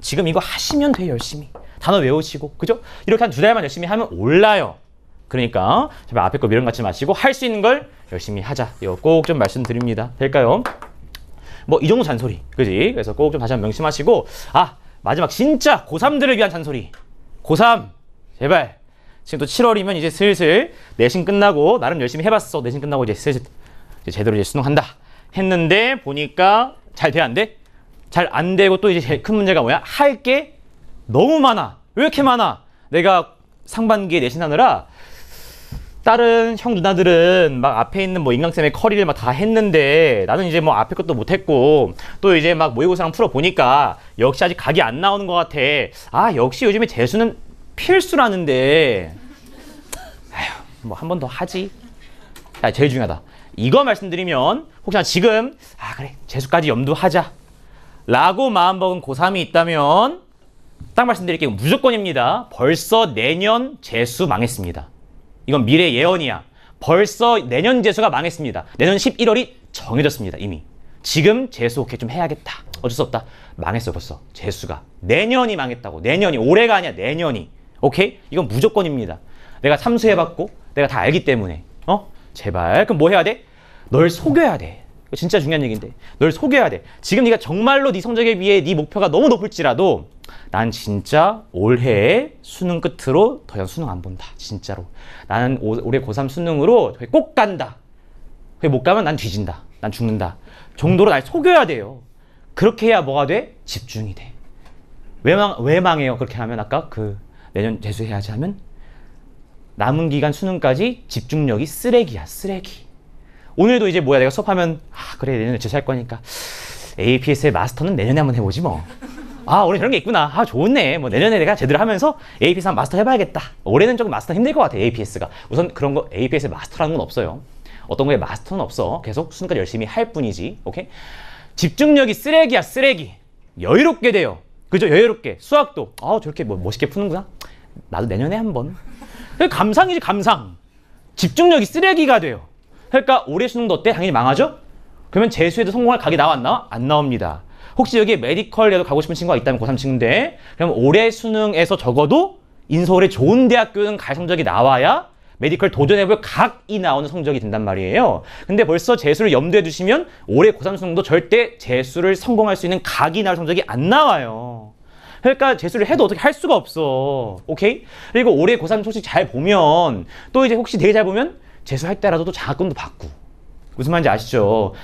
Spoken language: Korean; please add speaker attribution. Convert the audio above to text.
Speaker 1: 지금 이거 하시면 돼요 열심히 단어 외우시고 그죠? 이렇게 한 두 달만 열심히 하면 올라요 그러니까 제발 앞에 거 미련 갖지 마시고 할 수 있는 걸 열심히 하자 이거 꼭 좀 말씀드립니다 될까요? 뭐 이 정도 잔소리 그지? 그래서 꼭 좀 다시 한번 명심하시고 아 마지막 진짜 고3들을 위한 잔소리 고3 제발 지금 또 7월이면 이제 슬슬 내신 끝나고 나름 열심히 해봤어 내신 끝나고 이제 슬슬 이제 제대로 이제 수능한다 했는데 보니까 잘돼안 돼? 잘안 되고 또 이제 제일 큰 문제가 뭐야? 할 게 너무 많아. 왜 이렇게 많아? 내가 상반기에 내신하느라 다른 형 누나들은 막 앞에 있는 뭐 인강쌤의 커리를 막 다 했는데 나는 이제 뭐 앞에 것도 못했고 또 이제 막 모의고사랑 풀어보니까 역시 아직 각이 안 나오는 것 같아. 아 역시 요즘에 재수는 필수라는데 뭐한 번 더 하지. 야 아, 제일 중요하다. 이거 말씀드리면 혹시나 지금 아 그래 재수까지 염두하자 라고 마음먹은 고3이 있다면 딱 말씀드릴게요. 무조건입니다. 벌써 내년 재수 망했습니다. 이건 미래 예언이야. 벌써 내년 재수가 망했습니다. 내년 11월이 정해졌습니다. 이미. 지금 재수 오케이 좀 해야겠다. 어쩔 수 없다. 망했어 벌써. 재수가. 내년이 망했다고. 내년이. 올해가 아니야. 내년이. 오케이? 이건 무조건입니다. 내가 삼수해봤고 내가 다 알기 때문에. 어? 제발. 그럼 뭐 해야 돼? 널 속여야 돼. 진짜 중요한 얘기인데 널소개해야돼 지금 네가 정말로 네 성적에 비해 네 목표가 너무 높을지라도 난 진짜 올해 수능 끝으로 더 이상 수능 안 본다 진짜로 나는 오, 올해 고3 수능으로 꼭 간다 못 가면 난 뒤진다 난 죽는다 정도로 날 속여야 돼요 그렇게 해야 뭐가 돼? 집중이 돼 외망, 외망해요 그렇게 하면 아까 그 내년 재수해야지 하면 남은 기간 수능까지 집중력이 쓰레기야 쓰레기 오늘도 이제 뭐야 내가 수업하면 아 그래 내년에 재수할 거니까 APS의 마스터는 내년에 한번 해보지 뭐. 아 올해 저런 게 있구나. 아 좋네. 뭐 내년에 내가 제대로 하면서 APS 한 마스터 해봐야겠다. 올해는 조금 마스터 힘들 것 같아 APS가. 우선 그런 거 APS 마스터라는 건 없어요. 어떤 거에 마스터는 없어. 계속 순간 열심히 할 뿐이지. 오케이. 집중력이 쓰레기야 쓰레기. 여유롭게 돼요. 그죠? 여유롭게. 수학도 아 저렇게 뭐 멋있게 푸는구나. 나도 내년에 한번. 감상이지 감상. 집중력이 쓰레기가 돼요. 그러니까 올해 수능도 때 당연히 망하죠? 그러면 재수에도 성공할 각이 나왔나안 나옵니다. 혹시 여기 메디컬이라도 가고 싶은 친구가 있다면 고3 친구인데 그럼 올해 수능에서 적어도 인서울의 좋은 대학교는 갈 성적이 나와야 메디컬 도전해볼 각이 나오는 성적이 된단 말이에요. 근데 벌써 재수를 염두에 두시면 올해 고3 수능도 절대 재수를 성공할 수 있는 각이 나올 성적이 안 나와요. 그러니까 재수를 해도 어떻게 할 수가 없어. 오케이? 그리고 올해 고3 소식 잘 보면 또 이제 혹시 되게 잘 보면 재수할 때라도 또 장학금도 받고 무슨 말인지 아시죠?